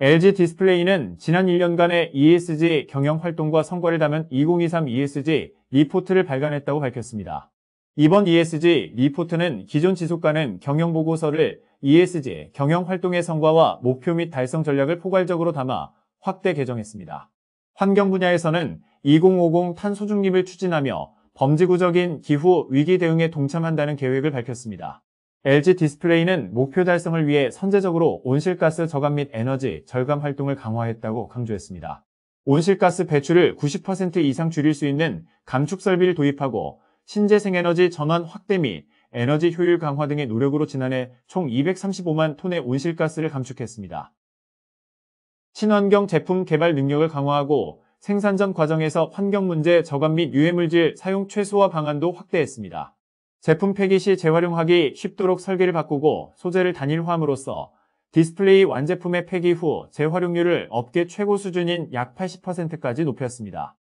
LG 디스플레이는 지난 1년간의 ESG 경영 활동과 성과를 담은 2023 ESG 리포트를 발간했다고 밝혔습니다. 이번 ESG 리포트는 기존 지속가능 경영 보고서를 ESG 경영 활동의 성과와 목표 및 달성 전략을 포괄적으로 담아 확대 개정했습니다. 환경 분야에서는 2050 탄소 중립을 추진하며 범지구적인 기후 위기 대응에 동참한다는 계획을 밝혔습니다. LG 디스플레이는 목표 달성을 위해 선제적으로 온실가스 저감 및 에너지 절감 활동을 강화했다고 강조했습니다. 온실가스 배출을 90% 이상 줄일 수 있는 감축 설비를 도입하고 신재생에너지 전환 확대 및 에너지 효율 강화 등의 노력으로 지난해 총 235만 톤의 온실가스를 감축했습니다. 친환경 제품 개발 능력을 강화하고 생산 전 과정에서 환경 문제 저감 및 유해물질 사용 최소화 방안도 확대했습니다. 제품 폐기 시 재활용하기 쉽도록 설계를 바꾸고 소재를 단일화함으로써 디스플레이 완제품의 폐기 후 재활용률을 업계 최고 수준인 약 80%까지 높였습니다.